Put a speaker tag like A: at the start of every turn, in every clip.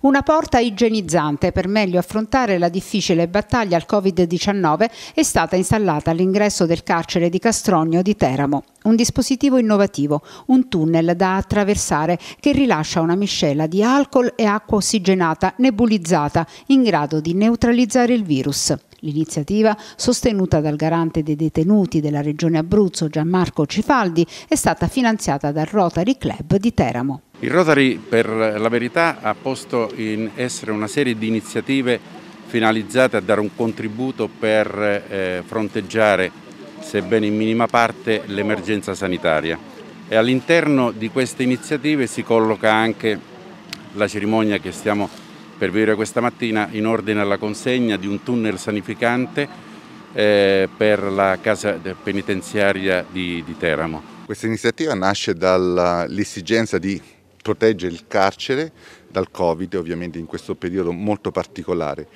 A: Una porta igienizzante per meglio affrontare la difficile battaglia al Covid-19 è stata installata all'ingresso del carcere di Castrogno di Teramo. Un dispositivo innovativo, un tunnel da attraversare che rilascia una miscela di alcol e acqua ossigenata nebulizzata in grado di neutralizzare il virus. L'iniziativa, sostenuta dal garante dei detenuti della Regione Abruzzo Gianmarco Cifaldi, è stata finanziata dal Rotary Club di Teramo.
B: Il Rotary per la verità ha posto in essere una serie di iniziative finalizzate a dare un contributo per eh, fronteggiare, sebbene in minima parte, l'emergenza sanitaria. E all'interno di queste iniziative si colloca anche la cerimonia che stiamo per vivere questa mattina in ordine alla consegna di un tunnel sanificante eh, per la casa penitenziaria di Teramo.
C: Questa iniziativa nasce dall'esigenza di protegge il carcere dal Covid, ovviamente in questo periodo molto particolare.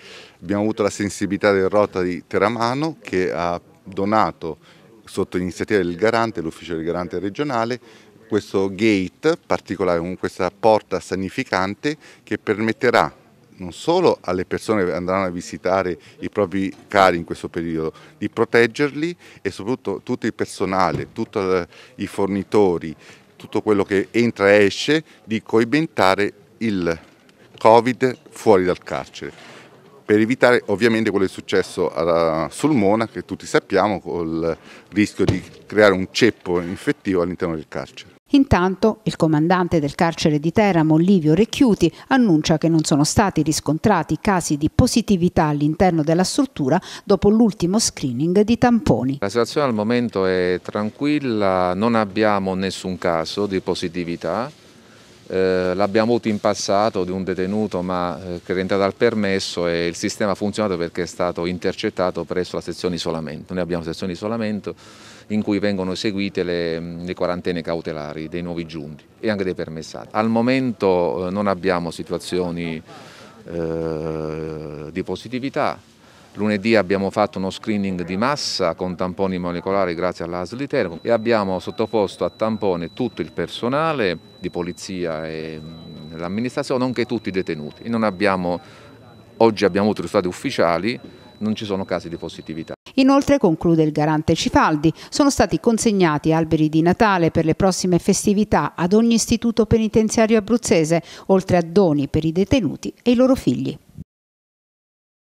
C: Abbiamo avuto la sensibilità del Rotary Teramano che ha donato sotto l'iniziativa del Garante, l'ufficio del Garante regionale, questo gate particolare, questa porta sanificante che permetterà non solo alle persone che andranno a visitare i propri cari in questo periodo, di proteggerli e soprattutto tutto il personale, tutti i fornitori, tutto quello che entra e esce, di coibentare il Covid fuori dal carcere per evitare ovviamente quello che è successo alla Sulmona, che tutti sappiamo, col rischio di creare un ceppo infettivo all'interno del carcere.
A: Intanto il comandante del carcere di Teramo, Livio Recchiuti, annuncia che non sono stati riscontrati casi di positività all'interno della struttura dopo l'ultimo screening di tamponi.
D: La situazione al momento è tranquilla, non abbiamo nessun caso di positività eh, l'abbiamo avuto in passato di un detenuto ma eh, che è entrato al permesso e il sistema ha funzionato perché è stato intercettato presso la sezione isolamento. Noi abbiamo sezione isolamento in cui vengono eseguite le, le quarantene cautelari dei nuovi giunti e anche dei permessati. Al momento eh, non abbiamo situazioni eh, di positività, Lunedì abbiamo fatto uno screening di massa con tamponi molecolari grazie all'ASL di Teramo e abbiamo sottoposto a tampone tutto il personale di polizia e mm, l'amministrazione, nonché tutti i detenuti. Abbiamo, oggi abbiamo avuto risultati ufficiali, non ci sono casi di positività.
A: Inoltre, conclude il garante Cifaldi, sono stati consegnati alberi di Natale per le prossime festività ad ogni istituto penitenziario abruzzese, oltre a doni per i detenuti e i loro figli.